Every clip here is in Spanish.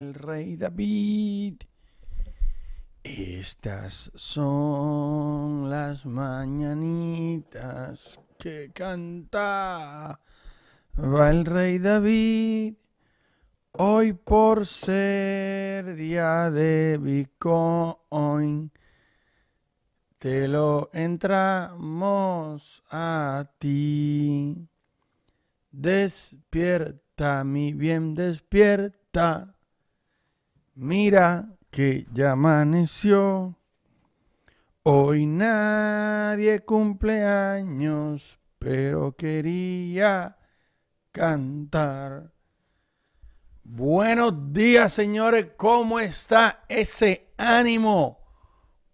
el rey David. Estas son las mañanitas que canta va el rey David. Hoy por ser día de Bitcoin, te lo entramos a ti. Despierta, mi bien, despierta. Mira que ya amaneció. Hoy nadie cumple años, pero quería cantar. Buenos días, señores. ¿Cómo está ese ánimo?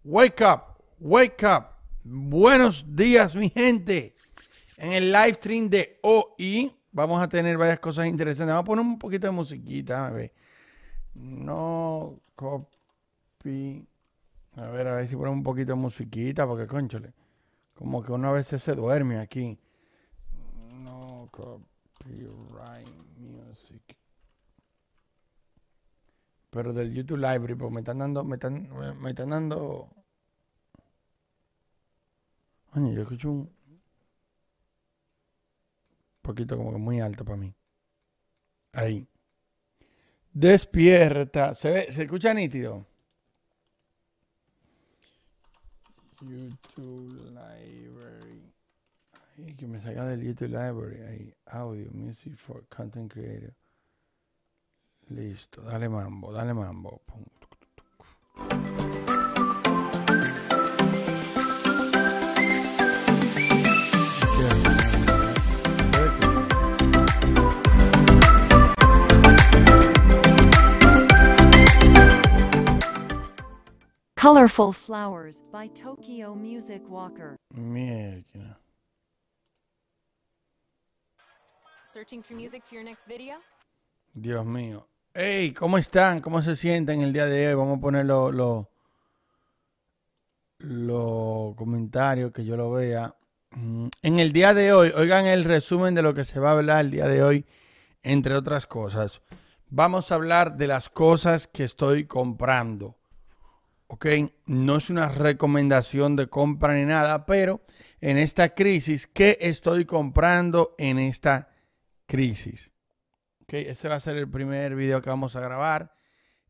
Wake up, wake up. Buenos días, mi gente. En el live stream de hoy vamos a tener varias cosas interesantes. Vamos a poner un poquito de musiquita, a ver. No copy. A ver, a ver si ponemos un poquito de musiquita, porque conchole. Como que uno a veces se duerme aquí. No copyright music. Pero del YouTube Library, pues me están dando, me están, me, están dando. Oye, yo escucho un poquito como que muy alto para mí. Ahí. Despierta. ¿Se, ve, ¿Se escucha nítido? YouTube Library. que me saca del YouTube Library. Ahí, audio, music for content creator. Listo, dale mambo, dale mambo. Pum. Colorful Flowers by Tokyo Music Walker. Searching for music for your next video? Dios mío. Hey, ¿cómo están? ¿Cómo se sienten el día de hoy? Vamos a poner los comentarios que yo lo vea. Mm, en el día de hoy, oigan el resumen de lo que se va a hablar el día de hoy, entre otras cosas. Vamos a hablar de las cosas que estoy comprando ¿ok? No es una recomendación de compra ni nada, pero en esta crisis, ¿qué estoy comprando en esta crisis? ¿Ok? Ese va a ser el primer video que vamos a grabar.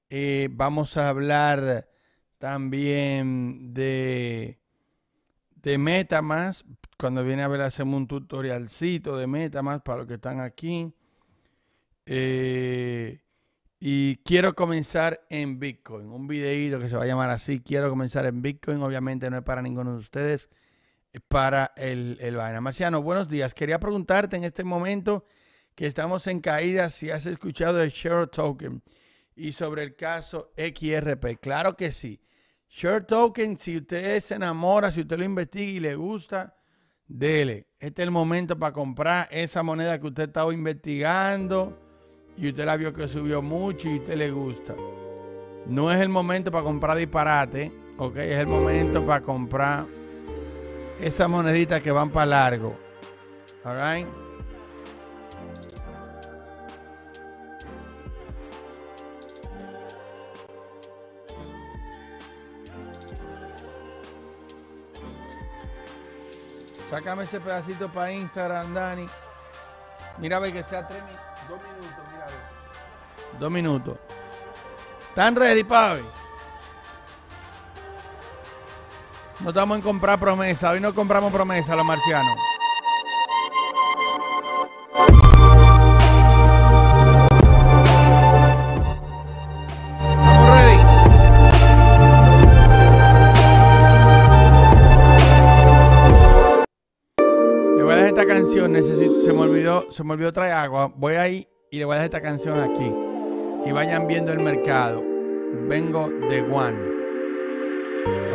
Eh, vamos a hablar también de, de MetaMask. Cuando viene a ver, hacemos un tutorialcito de MetaMask para los que están aquí. Eh, y quiero comenzar en Bitcoin. Un videíto que se va a llamar así. Quiero comenzar en Bitcoin. Obviamente no es para ninguno de ustedes. Es para el, el vaina. Marciano, buenos días. Quería preguntarte en este momento que estamos en caída si has escuchado el Share Token y sobre el caso XRP. Claro que sí. Share Token, si usted se enamora, si usted lo investiga y le gusta, dele. Este es el momento para comprar esa moneda que usted estaba investigando y usted la vio que subió mucho y usted le gusta. No es el momento para comprar disparate, ¿ok? Es el momento para comprar esas moneditas que van para largo. All Sácame ese pedacito para Instagram, Dani. Mira, ve que sea 3 Dos minutos, mira Dos minutos. ¿Están ready, Pavi? No estamos en comprar promesa. Hoy no compramos promesa los marcianos. se me olvidó traer agua. Voy ahí y le voy a dejar esta canción aquí. Y vayan viendo el mercado. Vengo de One.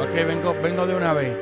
Ok, vengo, vengo de una vez.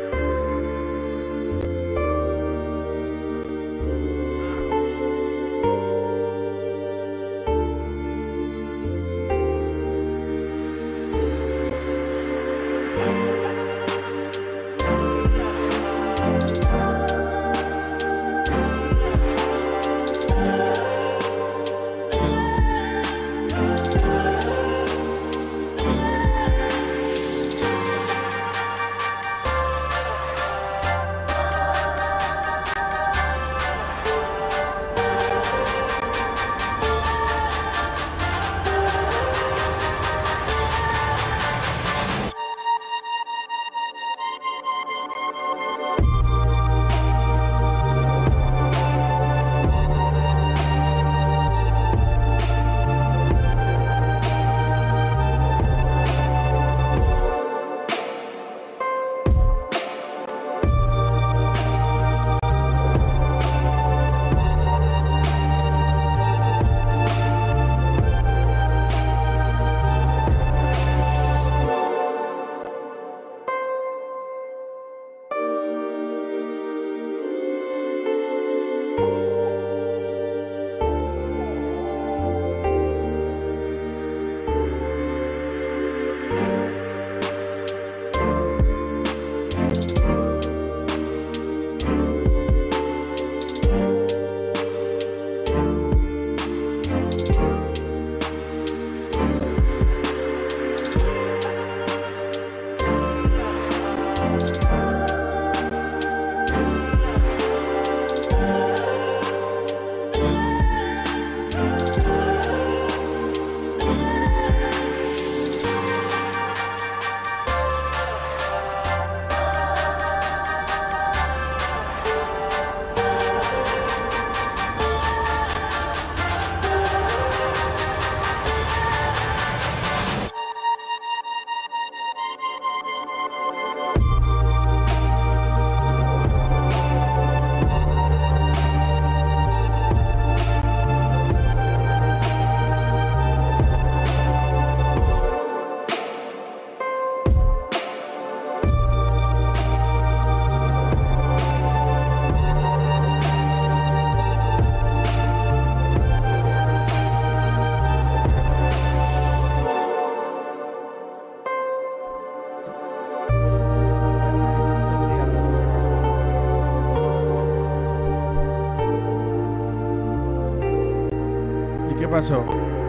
¿Y qué pasó?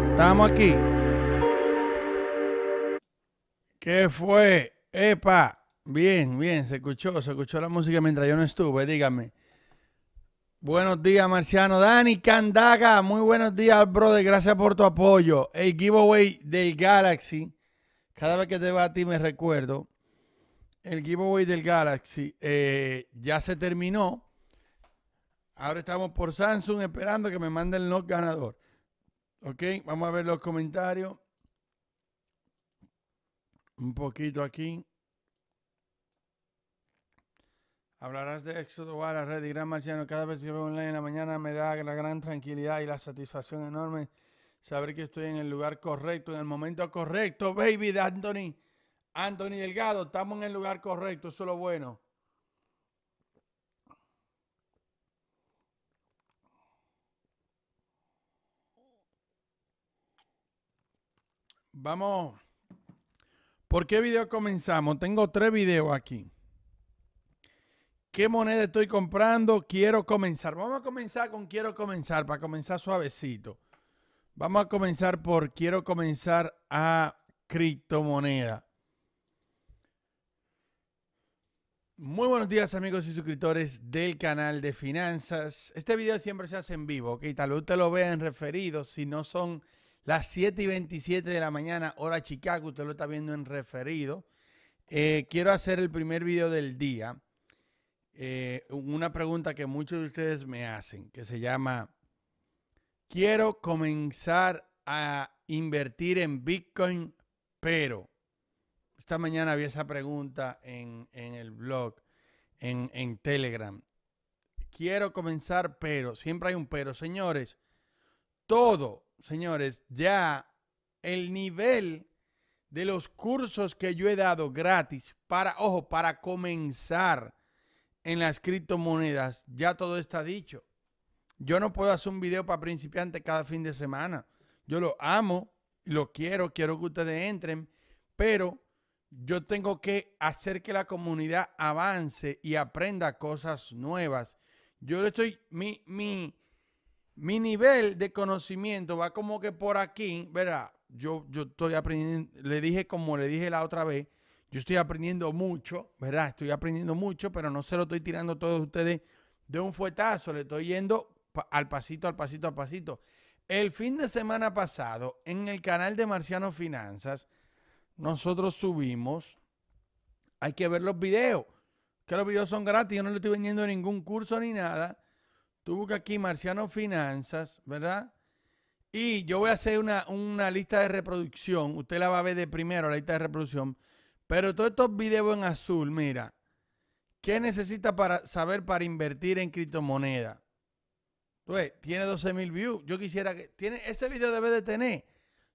Estamos aquí. ¿Qué fue? ¡Epa! Bien, bien, se escuchó, se escuchó la música mientras yo no estuve, dígame. Buenos días, Marciano. Dani Candaga, muy buenos días, brother. Gracias por tu apoyo. El giveaway del Galaxy. Cada vez que te va a ti me recuerdo. El giveaway del Galaxy eh, ya se terminó. Ahora estamos por Samsung esperando que me mande el not ganador. Ok, vamos a ver los comentarios. Un poquito aquí. Hablarás de Éxodo la Red y Gran Marciano. Cada vez que veo online en la mañana me da la gran tranquilidad y la satisfacción enorme saber que estoy en el lugar correcto, en el momento correcto. Baby de Anthony, Anthony Delgado, estamos en el lugar correcto, eso es lo bueno. Vamos. ¿Por qué video comenzamos? Tengo tres videos aquí. ¿Qué moneda estoy comprando? Quiero comenzar. Vamos a comenzar con quiero comenzar, para comenzar suavecito. Vamos a comenzar por quiero comenzar a criptomoneda. Muy buenos días amigos y suscriptores del canal de finanzas. Este video siempre se hace en vivo, ok. Tal vez usted lo vean referido si no son las 7 y 27 de la mañana, hora Chicago, usted lo está viendo en referido. Eh, quiero hacer el primer video del día. Eh, una pregunta que muchos de ustedes me hacen, que se llama, quiero comenzar a invertir en Bitcoin, pero esta mañana había esa pregunta en, el blog, en, en Telegram. Quiero comenzar, pero, siempre hay un pero, señores, todo señores, ya el nivel de los cursos que yo he dado gratis para, ojo, para comenzar en las criptomonedas, ya todo está dicho. Yo no puedo hacer un video para principiantes cada fin de semana. Yo lo amo, lo quiero, quiero que ustedes entren, pero yo tengo que hacer que la comunidad avance y aprenda cosas nuevas. Yo le estoy, mi, mi, mi nivel de conocimiento va como que por aquí, ¿verdad? Yo, yo estoy aprendiendo, le dije como le dije la otra vez, yo estoy aprendiendo mucho, ¿verdad? Estoy aprendiendo mucho, pero no se lo estoy tirando a todos ustedes de un fuetazo, le estoy yendo al pasito, al pasito, al pasito. El fin de semana pasado, en el canal de Marciano Finanzas, nosotros subimos, hay que ver los videos, que los videos son gratis, yo no le estoy vendiendo ningún curso ni nada Tú buscas aquí Marciano Finanzas, ¿verdad? Y yo voy a hacer una, lista de reproducción. Usted la va a ver de primero, la lista de reproducción. Pero todos estos videos en azul, mira. ¿Qué necesita para saber para invertir en criptomoneda? tiene 12 mil views. Yo quisiera que. Tiene, ese video debe de tener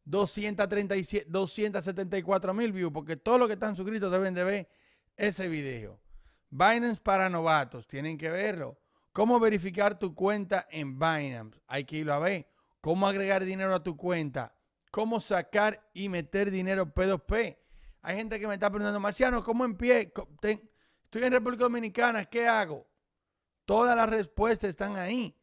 237, 274 mil views, porque todos los que están suscritos deben de ver ese video. Binance para novatos, tienen que verlo. ¿Cómo verificar tu cuenta en Binance? Hay que irlo a ver. ¿Cómo agregar dinero a tu cuenta? ¿Cómo sacar y meter dinero P2P? Hay gente que me está preguntando, Marciano, ¿cómo empiezo? Estoy en República Dominicana, ¿qué hago? Todas las respuestas están ahí.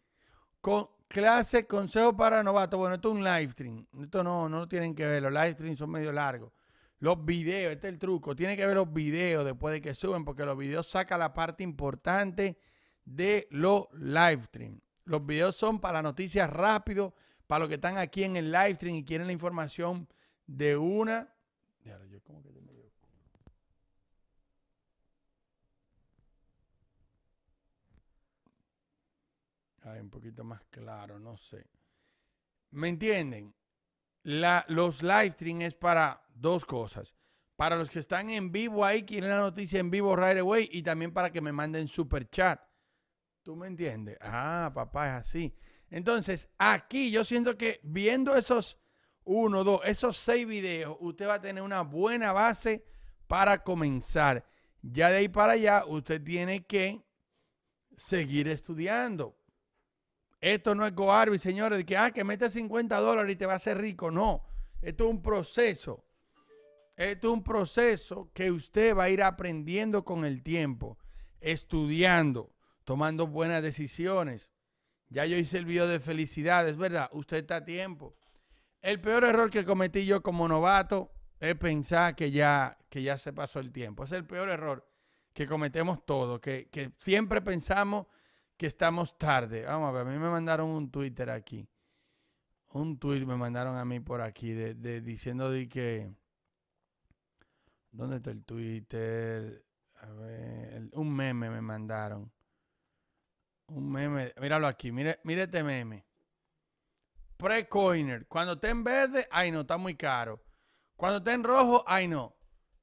Con clase, consejo para novatos. Bueno, esto es un live stream. Esto no, no tienen que ver. Los live streams son medio largos. Los videos, este es el truco. Tiene que ver los videos después de que suben, porque los videos saca la parte importante de los live stream. Los videos son para noticias rápido, para los que están aquí en el live stream y quieren la información de una. Ay, un poquito más claro, no sé. ¿Me entienden? los live stream es para dos cosas. Para los que están en vivo ahí, quieren la noticia en vivo right away y también para que me manden super chat. ¿Tú me entiendes? Ah, papá, es así. Entonces, aquí yo siento que viendo esos uno, dos, esos seis videos, usted va a tener una buena base para comenzar. Ya de ahí para allá, usted tiene que seguir estudiando. Esto no es GoArby, señores, de que, ah, que mete 50 dólares y te va a hacer rico. No, esto es un proceso. Esto es un proceso que usted va a ir aprendiendo con el tiempo, estudiando tomando buenas decisiones. Ya yo hice el video de felicidad, es verdad, usted está a tiempo. El peor error que cometí yo como novato es pensar que ya, que ya se pasó el tiempo. Es el peor error que cometemos todos, que, siempre pensamos que estamos tarde. Vamos a ver, a mí me mandaron un Twitter aquí. Un tweet me mandaron a mí por aquí de, diciendo de que... ¿Dónde está el Twitter? A ver, un meme me mandaron un meme, míralo aquí, mire, este meme. Pre-coiner. Cuando esté en verde, ay no, está muy caro. Cuando esté en rojo, ay no,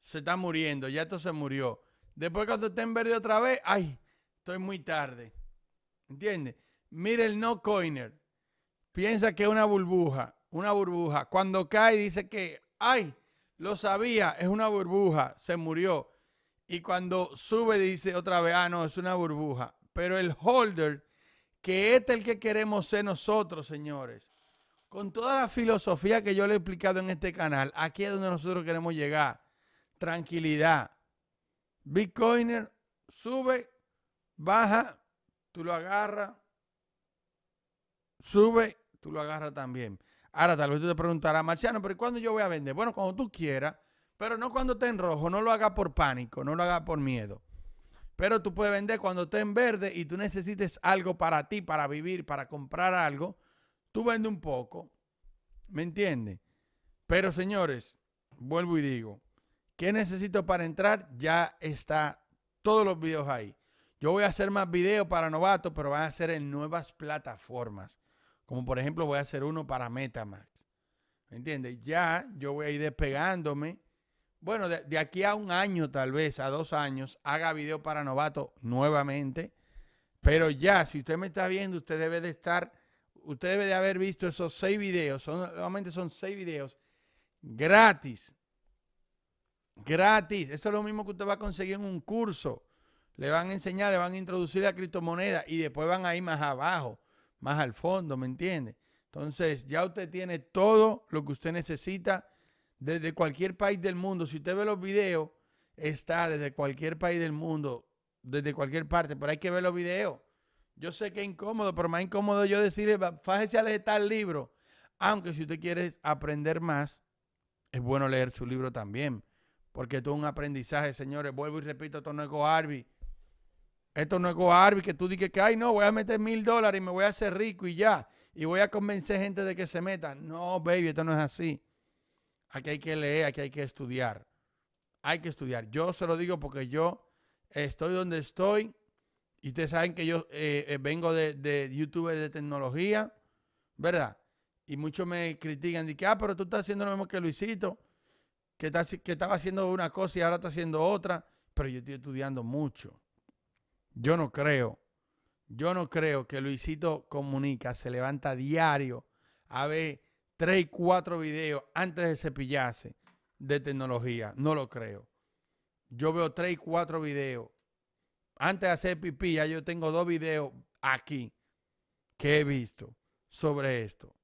se está muriendo, ya esto se murió. Después cuando esté en verde otra vez, ay, estoy muy tarde. ¿Entiendes? Mire el no coiner. Piensa que es una burbuja, una burbuja. Cuando cae dice que, ay, lo sabía, es una burbuja, se murió. Y cuando sube dice otra vez, ah, no, es una burbuja pero el holder, que este es el que queremos ser nosotros, señores. Con toda la filosofía que yo le he explicado en este canal, aquí es donde nosotros queremos llegar. Tranquilidad. Bitcoiner sube, baja, tú lo agarras, sube, tú lo agarras también. Ahora tal vez tú te preguntarás, Marciano, pero ¿cuándo yo voy a vender? Bueno, cuando tú quieras, pero no cuando esté en rojo, no lo haga por pánico, no lo haga por miedo. Pero tú puedes vender cuando esté en verde y tú necesites algo para ti, para vivir, para comprar algo. Tú vende un poco. ¿Me entiendes? Pero señores, vuelvo y digo, ¿qué necesito para entrar? Ya está todos los videos ahí. Yo voy a hacer más videos para novatos, pero van a ser en nuevas plataformas. Como por ejemplo voy a hacer uno para Metamax. ¿Me entiendes? Ya yo voy a ir despegándome bueno, de, aquí a un año tal vez, a dos años, haga video para novato nuevamente. Pero ya, si usted me está viendo, usted debe de estar, usted debe de haber visto esos seis videos, son, nuevamente son seis videos gratis. Gratis. Eso es lo mismo que usted va a conseguir en un curso. Le van a enseñar, le van a introducir la criptomoneda y después van a ir más abajo, más al fondo, ¿me entiende? Entonces, ya usted tiene todo lo que usted necesita desde cualquier país del mundo. Si usted ve los videos, está desde cualquier país del mundo, desde cualquier parte, pero hay que ver los videos. Yo sé que es incómodo, pero más incómodo yo decirle, fájese a leer tal libro. Aunque si usted quiere aprender más, es bueno leer su libro también. Porque esto es un aprendizaje, señores. Vuelvo y repito, esto no es Goarbi. Esto no es Goarbi que tú dices que, ay, no, voy a meter mil dólares y me voy a hacer rico y ya. Y voy a convencer gente de que se meta. No, baby, esto no es así aquí hay que leer, aquí hay que estudiar. Hay que estudiar. Yo se lo digo porque yo estoy donde estoy y ustedes saben que yo eh, eh, vengo de, YouTube de tecnología, ¿verdad? Y muchos me critican, de que, ah, pero tú estás haciendo lo mismo que Luisito, que, que estaba haciendo una cosa y ahora está haciendo otra, pero yo estoy estudiando mucho. Yo no creo, yo no creo que Luisito comunica, se levanta diario a ver Tres, y 4 videos antes de cepillarse de tecnología. No lo creo. Yo veo tres, y 4 videos. Antes de hacer pipí, ya yo tengo dos videos aquí que he visto sobre esto.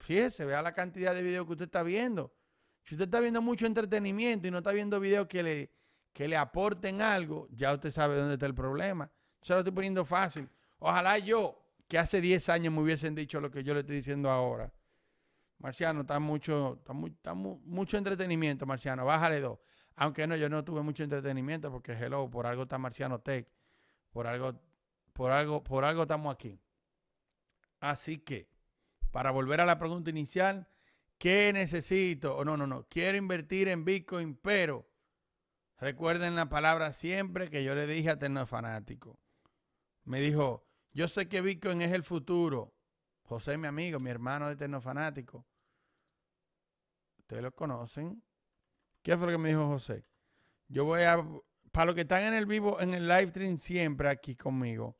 Fíjese, vea la cantidad de videos que usted está viendo. Si usted está viendo mucho entretenimiento y no está viendo videos que le, que le aporten algo, ya usted sabe dónde está el problema. Se lo estoy poniendo fácil. Ojalá yo, que hace 10 años me hubiesen dicho lo que yo le estoy diciendo ahora, Marciano, está mucho, está, mucho entretenimiento, Marciano, bájale dos. Aunque no, yo no tuve mucho entretenimiento porque hello, por algo está Marciano Tech, por algo, por algo, por algo estamos aquí. Así que, para volver a la pregunta inicial, ¿qué necesito? Oh, no, no, no, quiero invertir en Bitcoin, pero recuerden la palabra siempre que yo le dije a Terno Fanático. Me dijo, yo sé que Bitcoin es el futuro. José, mi amigo, mi hermano de Terno Fanático ustedes lo conocen. ¿Qué fue lo que me dijo José? Yo voy a, para los que están en el vivo, en el live stream siempre aquí conmigo,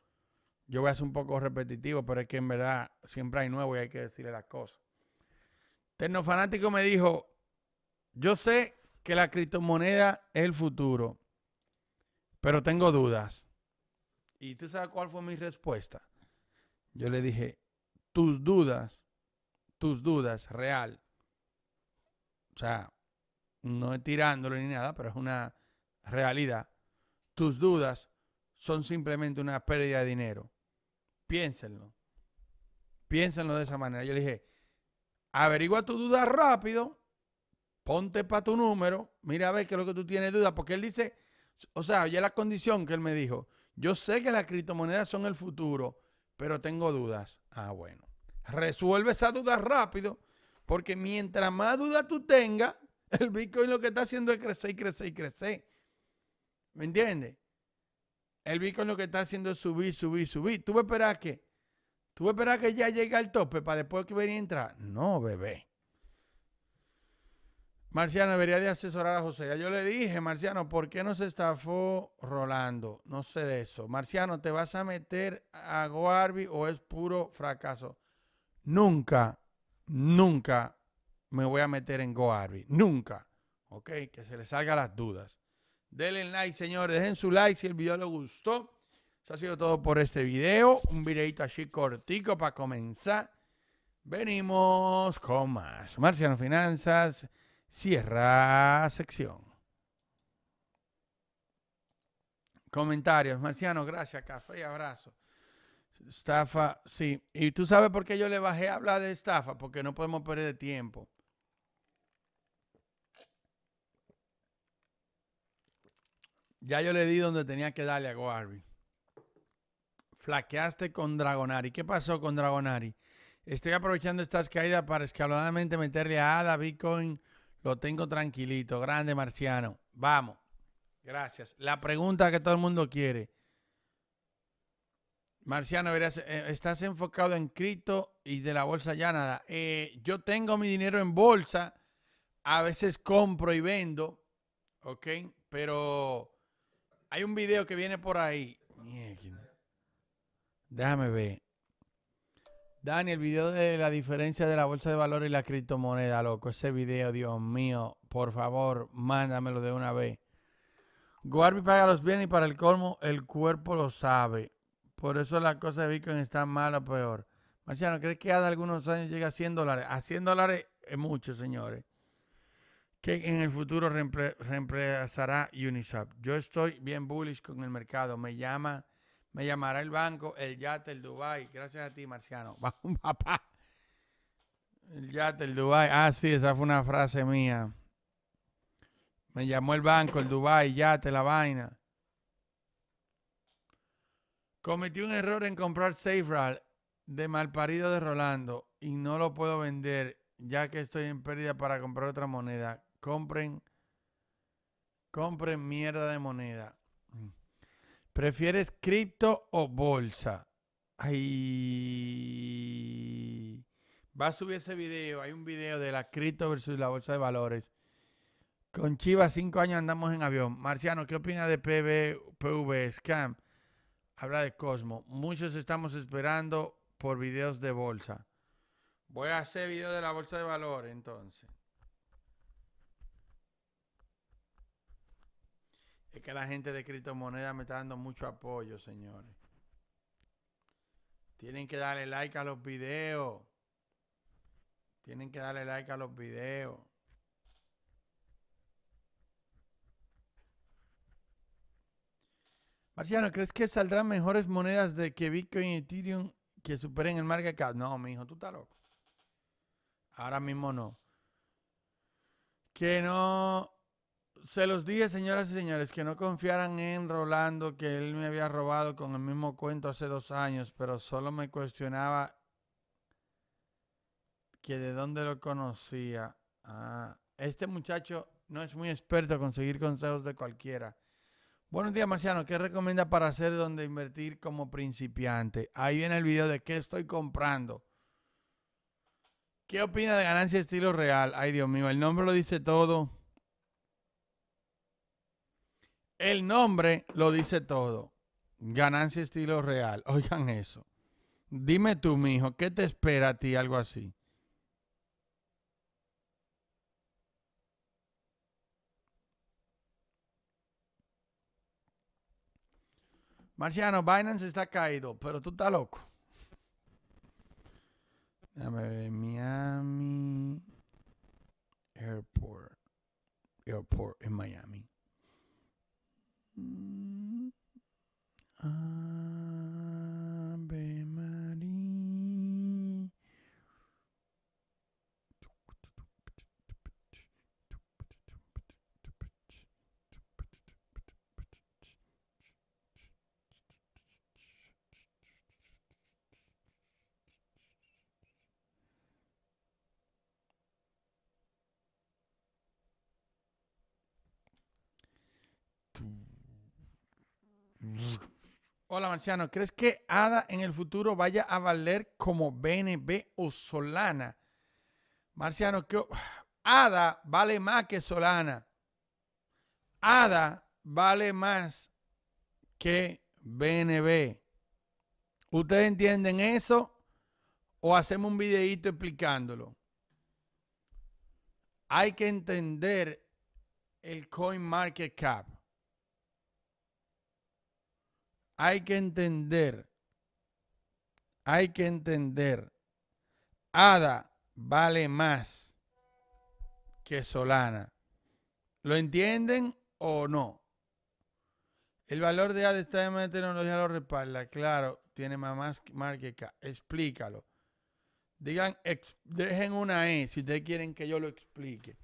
yo voy a ser un poco repetitivo, pero es que en verdad siempre hay nuevo y hay que decirle las cosas. Tecnofanático me dijo, yo sé que la criptomoneda es el futuro, pero tengo dudas. ¿Y tú sabes cuál fue mi respuesta? Yo le dije, tus dudas, tus dudas real o sea, no es tirándolo ni nada, pero es una realidad. Tus dudas son simplemente una pérdida de dinero. Piénsenlo. Piénsenlo de esa manera. Yo le dije, averigua tu duda rápido, ponte para tu número, mira a ver qué es lo que tú tienes duda, porque él dice, o sea, ya la condición que él me dijo, yo sé que las criptomonedas son el futuro, pero tengo dudas. Ah, bueno. Resuelve esa duda rápido porque mientras más duda tú tengas, el Bitcoin lo que está haciendo es crecer y crecer y crecer. ¿Me entiendes? El Bitcoin lo que está haciendo es subir, subir, subir. ¿Tú esperas que? ¿Tú esperar que ya llegue al tope para después que venga a entrar? No, bebé. Marciano, debería de asesorar a José. yo le dije, Marciano, ¿por qué no se estafó Rolando? No sé de eso. Marciano, ¿te vas a meter a Guarbi o es puro fracaso? Nunca nunca me voy a meter en GoArby. Nunca. ¿Ok? Que se les salga las dudas. Denle like, señores. Dejen su like si el video les gustó. Eso ha sido todo por este video. Un videito así cortico para comenzar. Venimos con más. Marciano Finanzas cierra sección. Comentarios. Marciano, gracias. Café, y abrazo. Estafa, sí. Y tú sabes por qué yo le bajé a hablar de estafa, porque no podemos perder tiempo. Ya yo le di donde tenía que darle a Goarby. Flaqueaste con Dragonari. ¿Qué pasó con Dragonari? Estoy aprovechando estas caídas para escalonadamente meterle a ADA, Bitcoin. Lo tengo tranquilito. Grande, Marciano. Vamos. Gracias. La pregunta que todo el mundo quiere. Marciano, verás, eh, estás enfocado en cripto y de la bolsa ya nada. Eh, yo tengo mi dinero en bolsa, a veces compro y vendo, ¿ok? Pero hay un video que viene por ahí. Déjame ver. Dani, el video de la diferencia de la bolsa de valor y la criptomoneda, loco. Ese video, Dios mío, por favor, mándamelo de una vez. Guardi, paga los bienes y para el colmo, el cuerpo lo sabe. Por eso la cosa de Bitcoin está mal o peor. Marciano, ¿crees que hace algunos años llega a 100 dólares? A 100 dólares es mucho, señores. ¿Qué en el futuro reemplazará Uniswap. Yo estoy bien bullish con el mercado. Me llama, me llamará el banco, el yate, el Dubai. Gracias a ti, Marciano. un papá. El yate, el Dubai. Ah, sí, esa fue una frase mía. Me llamó el banco, el Dubai, yate, la vaina. Cometí un error en comprar SafeRal de malparido de Rolando y no lo puedo vender ya que estoy en pérdida para comprar otra moneda. Compren, compren mierda de moneda. ¿Prefieres cripto o bolsa? Ay. Va a subir ese video. Hay un video de la cripto versus la bolsa de valores. Con Chivas, cinco años andamos en avión. Marciano, ¿qué opina de PV, PV Scam? Habla de Cosmo. Muchos estamos esperando por videos de bolsa. Voy a hacer video de la bolsa de valor entonces. Es que la gente de criptomonedas me está dando mucho apoyo, señores. Tienen que darle like a los videos. Tienen que darle like a los videos. Marciano, ¿crees que saldrán mejores monedas de que Bitcoin y Ethereum que superen el market cap? No, mi hijo, tú estás loco. Ahora mismo no. Que no. Se los dije, señoras y señores, que no confiaran en Rolando, que él me había robado con el mismo cuento hace dos años, pero solo me cuestionaba que de dónde lo conocía. Ah, este muchacho no es muy experto a conseguir consejos de cualquiera. Buenos días, Marciano. ¿Qué recomienda para hacer donde invertir como principiante? Ahí viene el video de qué estoy comprando. ¿Qué opina de ganancia estilo real? Ay, Dios mío, el nombre lo dice todo. El nombre lo dice todo. Ganancia estilo real. Oigan eso. Dime tú, mijo, ¿qué te espera a ti algo así? Marciano, Binance está caído, pero tú estás loco. Miami Airport. Airport en Miami. Mm, ah. Hola Marciano, ¿crees que ADA en el futuro vaya a valer como BNB o Solana? Marciano, que ADA vale más que Solana. ADA vale más que BNB. ¿Ustedes entienden eso? ¿O hacemos un videíto explicándolo? Hay que entender el coin market cap hay que entender, hay que entender, Ada vale más que Solana. ¿Lo entienden o no? El valor de ADA está en de tecnología lo respalda. Claro, tiene más que K. Explícalo. Digan, dejen una E si ustedes quieren que yo lo explique.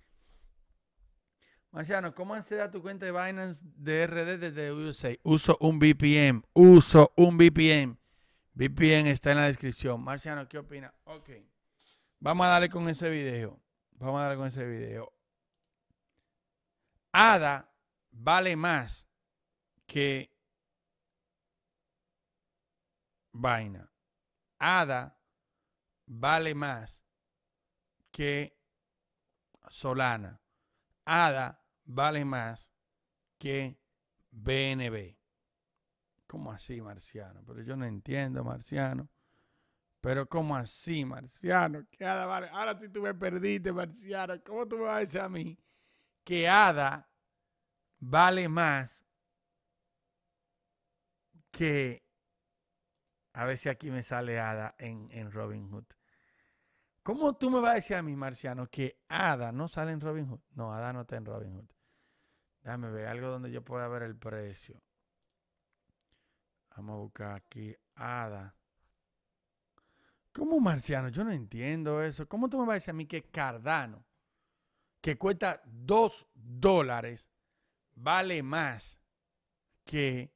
Marciano, ¿cómo se da tu cuenta de Binance DRD desde USA? Uso un VPN. Uso un VPN. VPN está en la descripción. Marciano, ¿qué opina? Ok. Vamos a darle con ese video. Vamos a darle con ese video. ADA vale más que vaina. ADA vale más que Solana. ADA vale más que BNB. ¿Cómo así, Marciano? Pero yo no entiendo, Marciano. Pero ¿cómo así, Marciano? Que Ada vale. Ahora sí tú me perdiste, Marciano. ¿Cómo tú me vas a decir a mí que Ada vale más que... A ver si aquí me sale Ada en, en Robin Hood. ¿Cómo tú me vas a decir a mí, Marciano, que Ada no sale en Robin Hood? No, Ada no está en Robin Hood. Déjame ver algo donde yo pueda ver el precio. Vamos a buscar aquí ADA. ¿Cómo marciano? Yo no entiendo eso. ¿Cómo tú me vas a decir a mí que Cardano, que cuesta 2 dólares, vale más que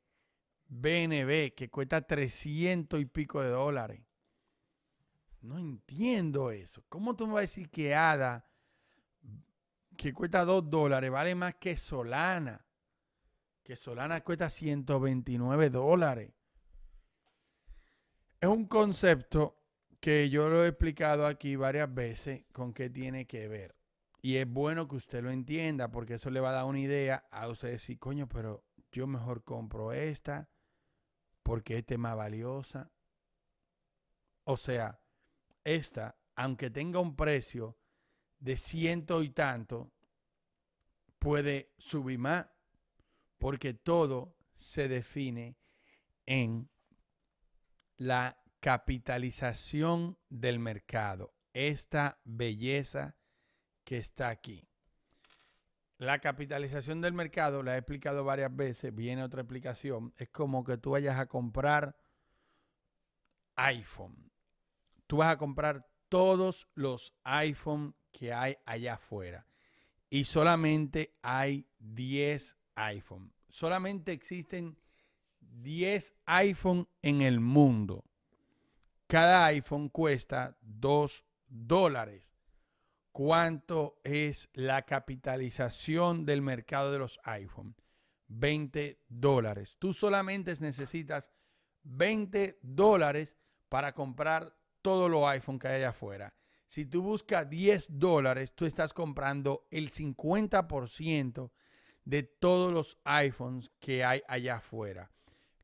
BNB, que cuesta 300 y pico de dólares? No entiendo eso. ¿Cómo tú me vas a decir que ADA que cuesta 2 dólares vale más que Solana. Que Solana cuesta 129 dólares. Es un concepto que yo lo he explicado aquí varias veces con qué tiene que ver. Y es bueno que usted lo entienda porque eso le va a dar una idea a usted decir, coño, pero yo mejor compro esta porque esta es más valiosa. O sea, esta, aunque tenga un precio de ciento y tanto puede subir más, porque todo se define en la capitalización del mercado, esta belleza que está aquí. La capitalización del mercado, la he explicado varias veces, viene otra explicación, es como que tú vayas a comprar iPhone. Tú vas a comprar todos los iPhone que hay allá afuera. Y solamente hay 10 iPhone. Solamente existen 10 iPhone en el mundo. Cada iPhone cuesta 2 dólares. ¿Cuánto es la capitalización del mercado de los iPhone? 20 dólares. Tú solamente necesitas 20 dólares para comprar todos los iPhone que hay allá afuera. Si tú buscas 10 dólares, tú estás comprando el 50% de todos los iPhones que hay allá afuera.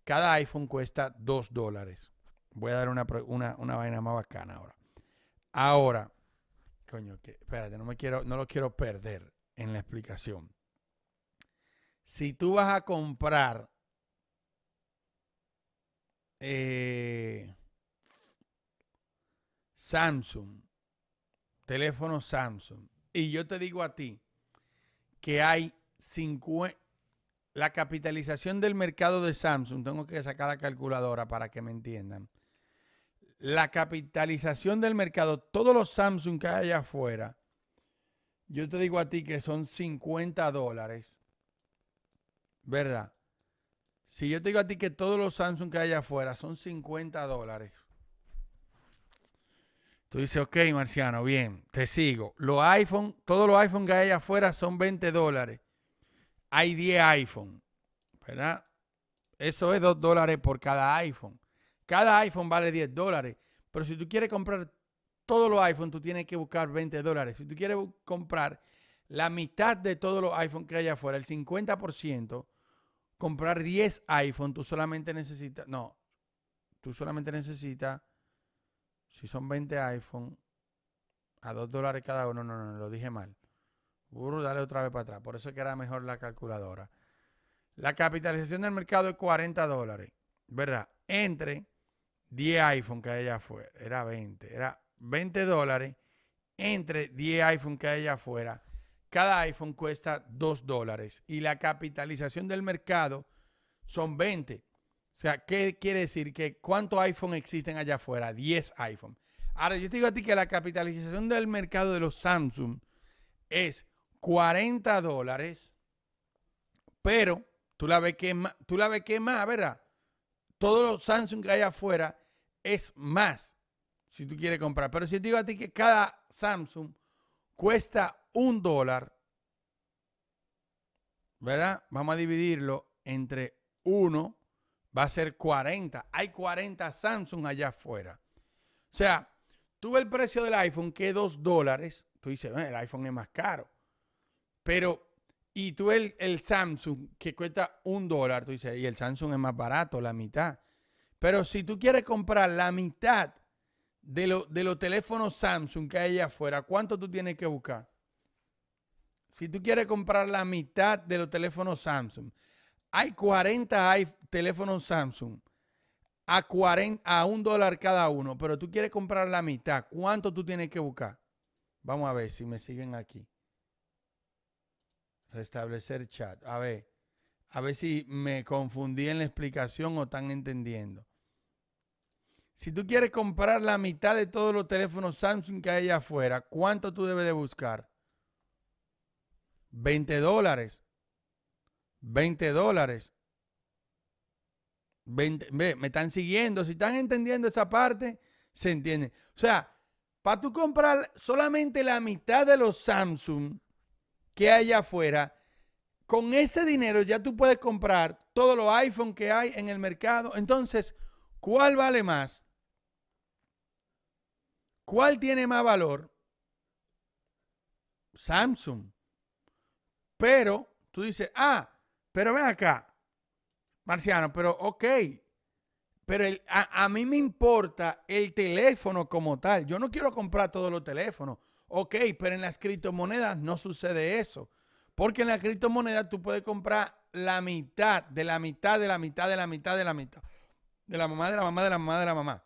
Cada iPhone cuesta 2 dólares. Voy a dar una, una, vaina más bacana ahora. Ahora, coño, espérate, no, me quiero, no lo quiero perder en la explicación. Si tú vas a comprar eh, Samsung teléfono Samsung, y yo te digo a ti que hay 50, la capitalización del mercado de Samsung, tengo que sacar la calculadora para que me entiendan. La capitalización del mercado, todos los Samsung que hay afuera, yo te digo a ti que son 50 dólares, ¿verdad? Si yo te digo a ti que todos los Samsung que hay afuera son 50 dólares, Tú dices, ok, Marciano, bien, te sigo. Los iPhone, todos los iPhone que hay afuera son 20 dólares. Hay 10 iPhone, ¿verdad? Eso es 2 dólares por cada iPhone. Cada iPhone vale 10 dólares. Pero si tú quieres comprar todos los iPhone, tú tienes que buscar 20 dólares. Si tú quieres comprar la mitad de todos los iPhone que hay afuera, el 50%, comprar 10 iPhone, tú solamente necesitas, no, tú solamente necesitas si son 20 iPhone a 2 dólares cada uno, no, no, no, lo dije mal. Burro, dale otra vez para atrás. Por eso es que era mejor la calculadora. La capitalización del mercado es 40 dólares, ¿verdad? Entre 10 iPhone que hay afuera. Era 20. Era 20 dólares entre 10 iPhone que hay afuera. Cada iPhone cuesta 2 dólares y la capitalización del mercado son 20. O sea, ¿qué quiere decir? Que ¿Cuántos iPhone existen allá afuera? 10 iPhone. Ahora, yo te digo a ti que la capitalización del mercado de los Samsung es 40 dólares, pero tú la ves que, tú la ves que más, ¿verdad? Todos los Samsung que hay afuera es más si tú quieres comprar. Pero si yo te digo a ti que cada Samsung cuesta un dólar, ¿verdad? Vamos a dividirlo entre uno, va a ser 40. Hay 40 Samsung allá afuera. O sea, tú ves el precio del iPhone que es 2 dólares. Tú dices, el iPhone es más caro. Pero, y tú ves el, el Samsung que cuesta un dólar. Tú dices, y el Samsung es más barato, la mitad. Pero si tú quieres comprar la mitad de, de los teléfonos Samsung que hay allá afuera, ¿cuánto tú tienes que buscar? Si tú quieres comprar la mitad de los teléfonos Samsung, hay 40 hay teléfonos Samsung a, a un dólar cada uno, pero tú quieres comprar la mitad. ¿Cuánto tú tienes que buscar? Vamos a ver si me siguen aquí. Restablecer chat. A ver. A ver si me confundí en la explicación o están entendiendo. Si tú quieres comprar la mitad de todos los teléfonos Samsung que hay allá afuera, ¿cuánto tú debes de buscar? 20 dólares. 20 dólares. ve, me están siguiendo. Si están entendiendo esa parte, se entiende. O sea, para tú comprar solamente la mitad de los Samsung que hay afuera, con ese dinero ya tú puedes comprar todos los iPhone que hay en el mercado. Entonces, ¿cuál vale más? ¿Cuál tiene más valor? Samsung. Pero tú dices, ah, pero ven acá, Marciano, pero ok, pero a, mí me importa el teléfono como tal. Yo no quiero comprar todos los teléfonos. Ok, pero en las criptomonedas no sucede eso. Porque en las criptomonedas tú puedes comprar la mitad, de la mitad, de la mitad, de la mitad, de la mitad. De la mamá, de la mamá, de la mamá, de la mamá.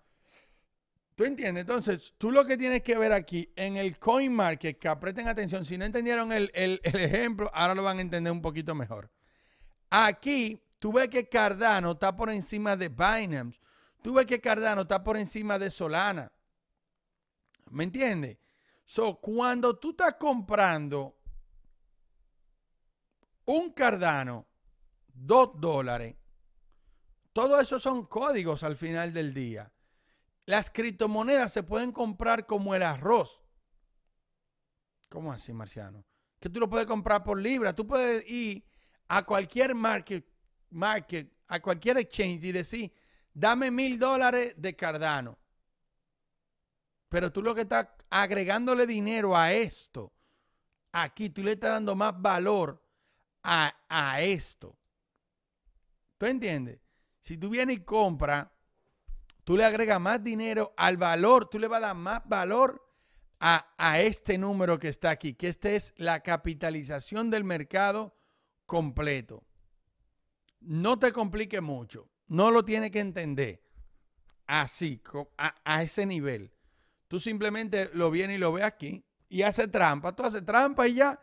¿Tú entiendes? Entonces, tú lo que tienes que ver aquí en el coin market, que presten atención, si no entendieron el ejemplo, ahora lo van a entender un poquito mejor. Aquí tú ves que Cardano está por encima de Binance. Tú ves que Cardano está por encima de Solana. ¿Me entiendes? So, cuando tú estás comprando un Cardano, dos dólares, todo eso son códigos al final del día. Las criptomonedas se pueden comprar como el arroz. ¿Cómo así, Marciano? Que tú lo puedes comprar por libra. Tú puedes ir a cualquier market, market, a cualquier exchange y decir, dame mil dólares de Cardano. Pero tú lo que estás agregándole dinero a esto, aquí tú le estás dando más valor a, a esto. ¿Tú entiendes? Si tú vienes y compra tú le agregas más dinero al valor, tú le vas a dar más valor a, a este número que está aquí, que esta es la capitalización del mercado completo. No te complique mucho. No lo tienes que entender. Así, a, a ese nivel. Tú simplemente lo vienes y lo ves aquí y hace trampa. Tú haces trampa y ya.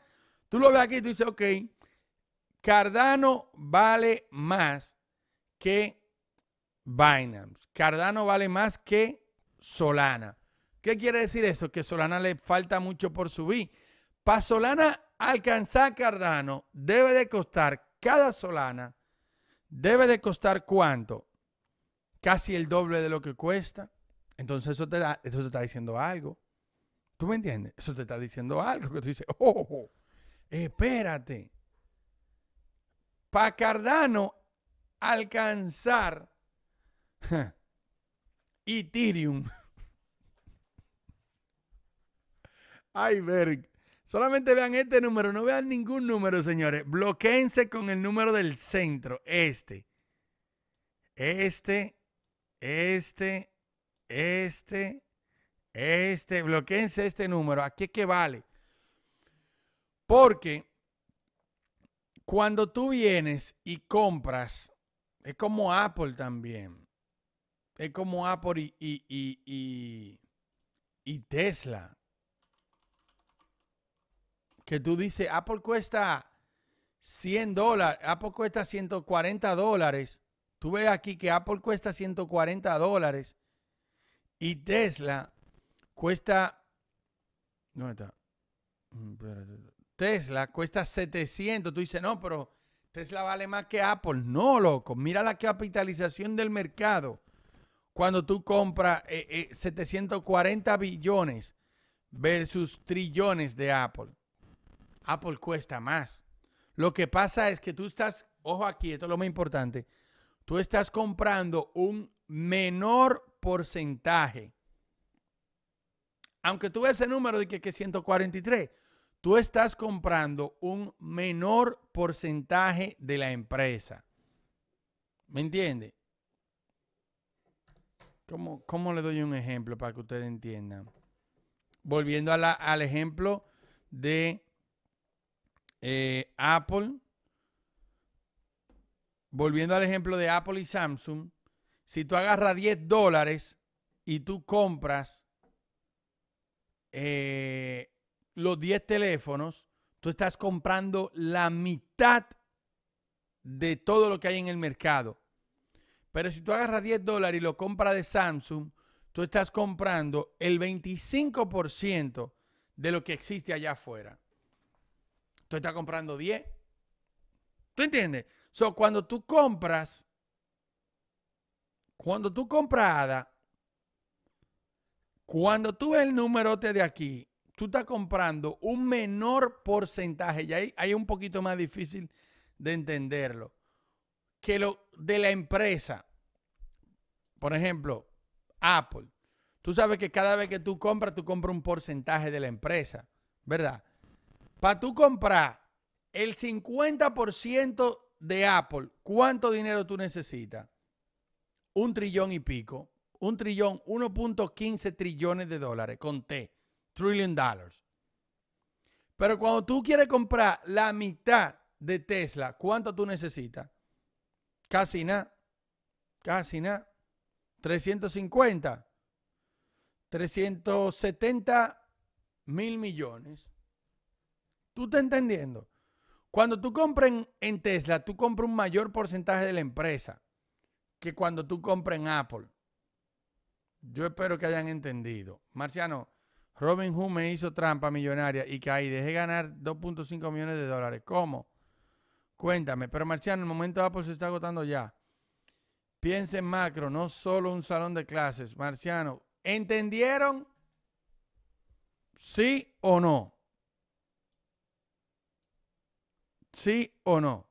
Tú lo ves aquí y tú dices, ok, Cardano vale más que Binance. Cardano vale más que Solana. ¿Qué quiere decir eso? Que Solana le falta mucho por subir. Para Solana alcanzar Cardano debe de costar cada Solana, debe de costar cuánto? Casi el doble de lo que cuesta. Entonces eso te, eso está diciendo algo. ¿Tú me entiendes? Eso te está diciendo algo que tú dices, oh, oh, oh espérate. Para Cardano alcanzar Ethereum. Ay, Berg. Solamente vean este número, no vean ningún número, señores. Bloqueense con el número del centro. Este. Este. Este. Este. Este. Bloqueense este número. Aquí qué que vale. Porque cuando tú vienes y compras, es como Apple también. Es como Apple y, y, y, y Tesla que tú dices, Apple cuesta 100 dólares, Apple cuesta 140 dólares. Tú ves aquí que Apple cuesta 140 dólares y Tesla cuesta... ¿Dónde está? Mm, Tesla cuesta 700. Tú dices, no, pero Tesla vale más que Apple. No, loco. Mira la capitalización del mercado. Cuando tú compras 740 eh, eh, billones versus trillones de Apple. Apple cuesta más. Lo que pasa es que tú estás, ojo aquí, esto es lo más importante, tú estás comprando un menor porcentaje. Aunque tú ves ese número de que, es 143, tú estás comprando un menor porcentaje de la empresa. ¿Me entiende? ¿Cómo, le doy un ejemplo para que ustedes entiendan? Volviendo al ejemplo de eh, Apple, volviendo al ejemplo de Apple y Samsung, si tú agarras 10 dólares y tú compras eh, los 10 teléfonos, tú estás comprando la mitad de todo lo que hay en el mercado. Pero si tú agarras 10 dólares y lo compras de Samsung, tú estás comprando el 25% de lo que existe allá afuera tú estás comprando 10. ¿Tú entiendes? So, cuando tú compras, cuando tú compras cuando tú ves el numerote de aquí, tú estás comprando un menor porcentaje, y ahí, hay un poquito más difícil de entenderlo, que lo de la empresa. Por ejemplo, Apple. Tú sabes que cada vez que tú compras, tú compras un porcentaje de la empresa, ¿verdad? Para tú comprar el 50% de Apple, ¿cuánto dinero tú necesitas? Un trillón y pico. Un trillón, 1.15 trillones de dólares con T. Trillion dollars. Pero cuando tú quieres comprar la mitad de Tesla, ¿cuánto tú necesitas? Casi nada. Casi nada. 350. 370 mil millones. ¿Tú estás entendiendo? Cuando tú compras en Tesla, tú compras un mayor porcentaje de la empresa que cuando tú compras en Apple. Yo espero que hayan entendido. Marciano, Robin Hood me hizo trampa millonaria y caí. Dejé ganar 2.5 millones de dólares. ¿Cómo? Cuéntame. Pero Marciano, el momento de Apple se está agotando ya. Piensa en macro, no solo un salón de clases. Marciano, ¿entendieron? ¿Sí o no? ¿Sí o no?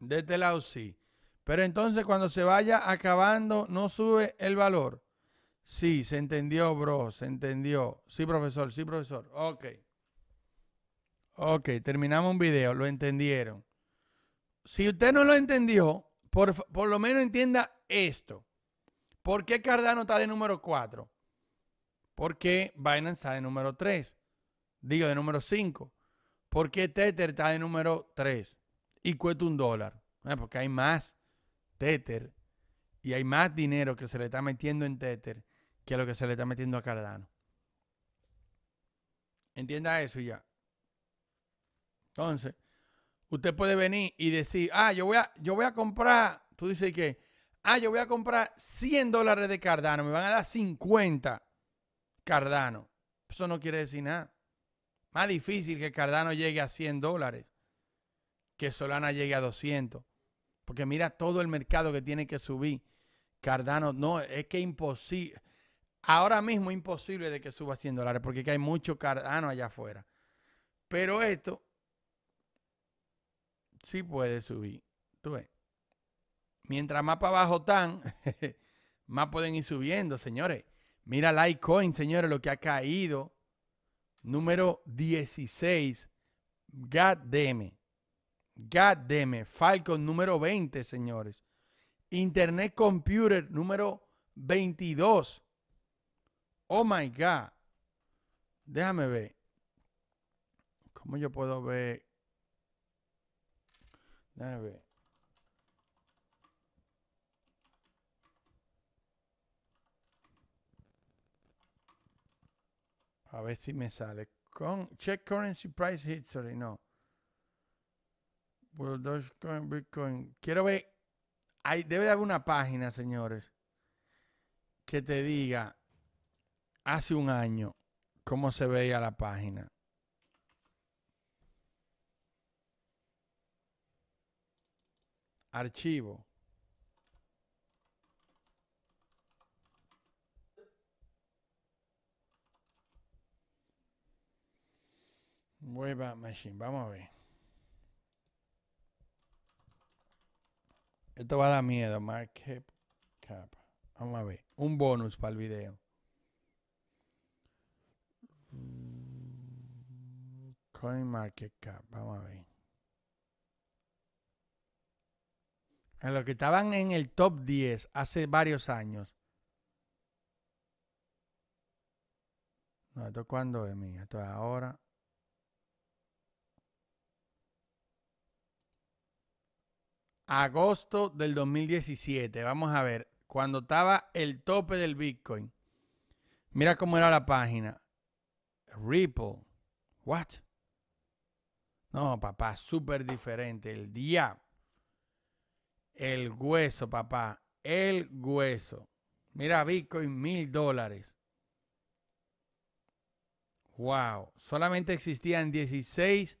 De este lado sí. Pero entonces cuando se vaya acabando, no sube el valor. Sí, se entendió, bro, se entendió. Sí, profesor, sí, profesor. Ok. Ok, terminamos un video, lo entendieron. Si usted no lo entendió, por, por lo menos entienda esto. ¿Por qué Cardano está de número 4? Porque Binance está de número 3. Digo, de número 5. Porque Tether está de número 3 y cuesta un dólar. Eh, porque hay más Tether y hay más dinero que se le está metiendo en Tether que lo que se le está metiendo a Cardano. Entienda eso ya. Entonces, usted puede venir y decir, ah, yo voy a, yo voy a comprar, tú dices que, ah, yo voy a comprar 100 dólares de Cardano, me van a dar 50. Cardano. Eso no quiere decir nada. Más difícil que Cardano llegue a 100 dólares, que Solana llegue a 200. Porque mira todo el mercado que tiene que subir. Cardano, no, es que imposible. Ahora mismo imposible de que suba a 100 dólares porque hay mucho Cardano allá afuera. Pero esto sí puede subir. Tú ves. Mientras más para abajo están, más pueden ir subiendo, señores. Mira Litecoin, señores, lo que ha caído. Número 16. God damn God damn Falcon número 20, señores. Internet Computer número 22. Oh my God. Déjame ver. ¿Cómo yo puedo ver? Déjame ver. A ver si me sale. Con, check currency price history. No. Will Dogecoin, Bitcoin. Quiero ver. Hay, debe de haber una página, señores, que te diga hace un año cómo se veía la página. Archivo. Nueva Machine, vamos a ver. Esto va a dar miedo, market cap. Vamos a ver, un bonus para el video. Mm, Coin market cap, vamos a ver. A los que estaban en el top 10 hace varios años. No, esto cuando es mío, esto es ahora. agosto del 2017. Vamos a ver, cuando estaba el tope del Bitcoin. Mira cómo era la página. Ripple. What? No, papá, súper diferente. El día. El hueso, papá. El hueso. Mira, Bitcoin, mil dólares. Wow. Solamente existían 16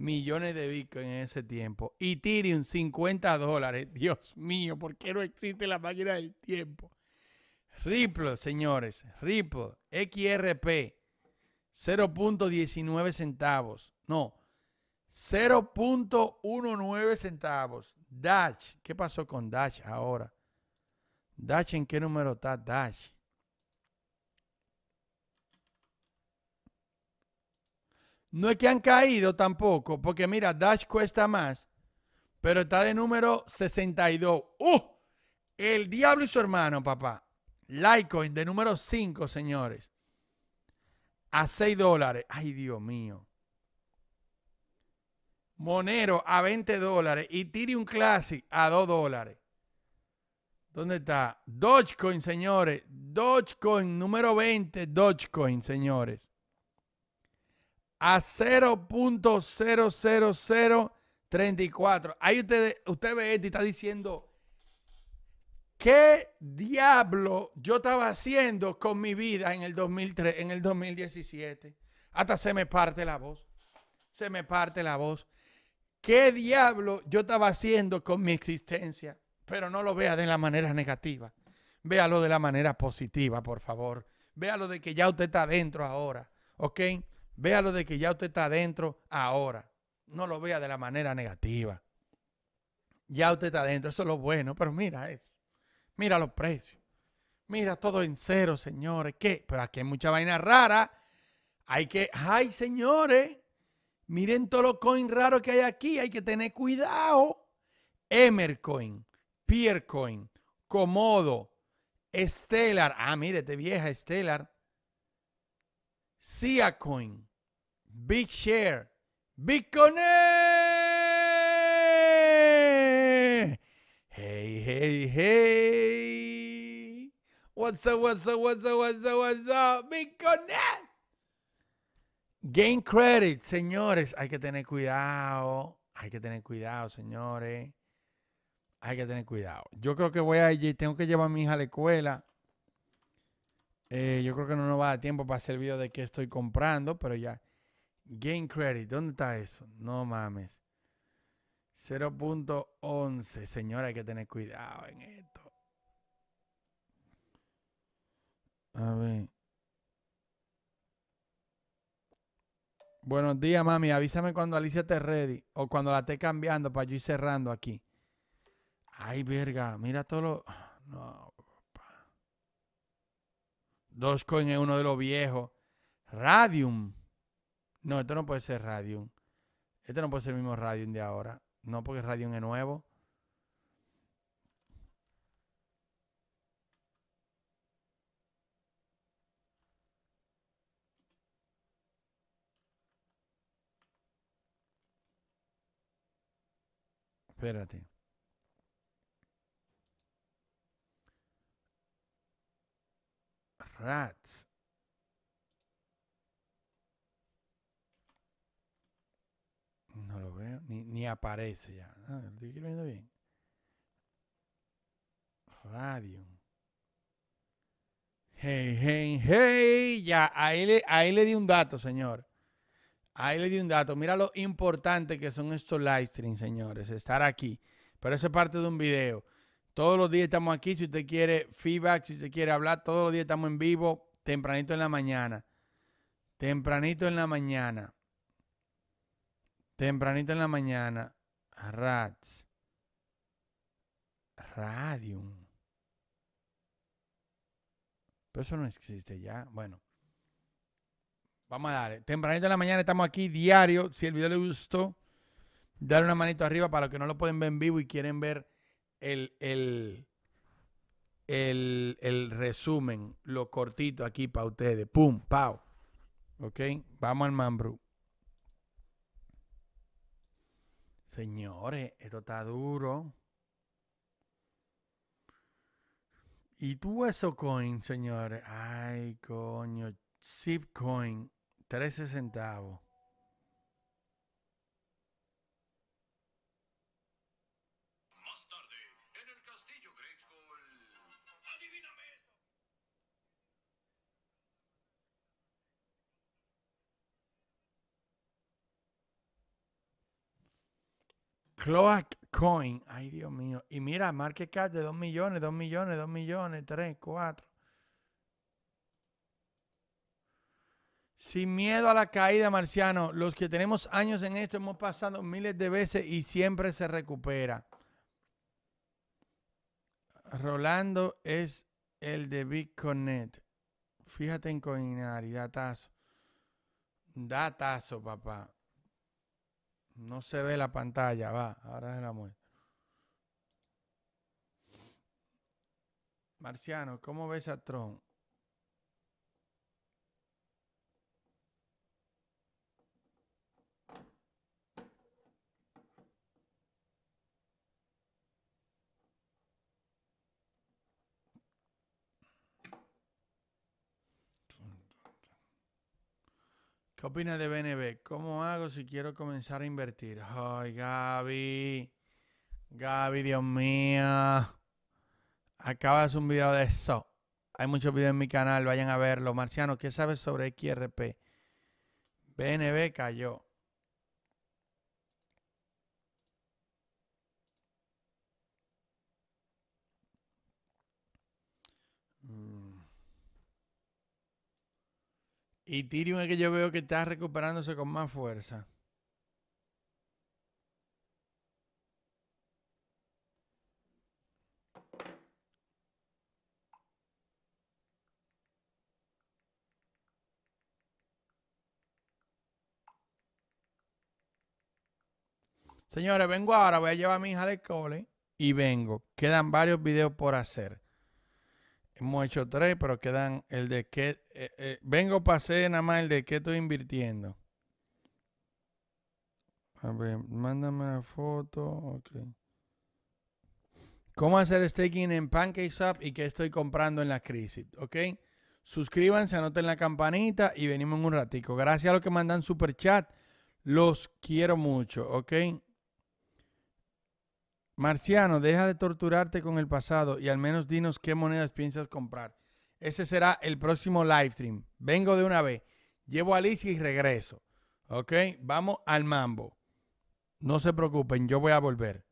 millones de Bitcoin en ese tiempo. Ethereum, 50 dólares. Dios mío, ¿por qué no existe la máquina del tiempo? Ripple, señores, Ripple, XRP, 0.19 centavos. No, 0.19 centavos. Dash, ¿qué pasó con Dash ahora? Dash, ¿en qué número está Dash? No es que han caído tampoco, porque mira, Dash cuesta más, pero está de número 62. ¡Uh! El diablo y su hermano, papá. Litecoin de número 5, señores. A 6 dólares. Ay, Dios mío. Monero a 20 dólares. y un Classic a 2 dólares. ¿Dónde está? Dogecoin, señores. Dogecoin número 20. Dogecoin, señores a 0.00034. Ahí usted, usted ve y está diciendo, ¿qué diablo yo estaba haciendo con mi vida en el, 2003, en el 2017? Hasta se me parte la voz. Se me parte la voz. ¿Qué diablo yo estaba haciendo con mi existencia? Pero no lo vea de la manera negativa. Véalo de la manera positiva, por favor. Véalo de que ya usted está adentro ahora. ¿Ok? Véalo de que ya usted está adentro ahora. No lo vea de la manera negativa. Ya usted está adentro, eso es lo bueno, pero mira eso. Mira los precios. Mira todo en cero, señores. ¿Qué? Pero aquí hay mucha vaina rara. Hay que, ay, señores, miren todos los coins raros que hay aquí. Hay que tener cuidado. Emercoin, Piercoin, Comodo, Stellar. Ah, mire, te este vieja Stellar. Siacoin, Big Share, big Bitcoin. Hey, hey, hey. What's up, what's up, what's up, what's up, what's up, Game credit, señores, hay que tener cuidado. Hay que tener cuidado, señores. Hay que tener cuidado. Yo creo que voy a tengo que llevar a mi hija a la escuela. Eh, yo creo que no nos va a dar tiempo para hacer el video de qué estoy comprando, pero ya. Game Credit, ¿dónde está eso? No mames. 0.11, señora, hay que tener cuidado en esto. A ver. Buenos días, mami. Avísame cuando Alicia esté ready o cuando la esté cambiando para yo ir cerrando aquí. Ay, verga, mira todo lo. No, Dos coins es uno de los viejos. Radium. No, esto no puede ser Radium. Esto no puede ser el mismo Radium de ahora. No, porque Radium es nuevo. Espérate. Rats. lo ni, aparece ya. Ah, estoy escribiendo bien. Radium. Hey, hey, hey. Ya, ahí le, ahí le di un dato, señor. Ahí le di un dato. Mira lo importante que son estos live streams, señores. Estar aquí. Pero eso es parte de un video. Todos los días estamos aquí. Si usted quiere feedback, si usted quiere hablar, todos los días estamos en vivo. Tempranito en la mañana. Tempranito en la mañana. Tempranito en la mañana, Rats. Radium. Pero eso no existe ya. Bueno. Vamos a darle. Tempranito en la mañana estamos aquí diario. Si el video le gustó, dale una manito arriba para los que no lo pueden ver en vivo y quieren ver el, el, resumen, lo cortito aquí para ustedes. Pum, pau. Ok, vamos al Mambrú. Señores, esto está duro. Y tú eso coin, señores. Ay, coño. Zipcoin, 13 centavos. Cloak Coin, ay Dios mío. Y mira, market cap de 2 millones, 2 millones, 2 millones, 3, 4. Sin miedo a la caída, Marciano. Los que tenemos años en esto hemos pasado miles de veces y siempre se recupera. Rolando es el de Bitcoinet. Fíjate en Coinari, datazo. Datazo, papá. No se ve la pantalla, va, ahora se la muestra. Marciano, ¿cómo ves a Tron? ¿Qué opinas de BNB? ¿Cómo hago si quiero comenzar a invertir? Ay, Gaby. Gaby, Dios mío. Acabas un video de eso. Hay muchos videos en mi canal, vayan a verlo. Marciano, ¿qué sabes sobre XRP? BNB cayó. Y Tyrion es que yo veo que está recuperándose con más fuerza. Señores, vengo ahora, voy a llevar a mi hija de cole y vengo. Quedan varios videos por hacer. Hemos hecho tres, pero quedan el de qué... Eh, eh, vengo vengo pasé nada más el de qué estoy invirtiendo. A ver, mándame la foto. Ok. ¿Cómo hacer staking en PancakeSwap y qué estoy comprando en la crisis? Ok. Suscríbanse, anoten la campanita y venimos en un ratico. Gracias a los que mandan super chat. Los quiero mucho. Ok. Marciano, deja de torturarte con el pasado y al menos dinos qué monedas piensas comprar. Ese será el próximo live stream. Vengo de una vez. Llevo a Alicia y regreso. ¿Ok? Vamos al mambo. No se preocupen, yo voy a volver.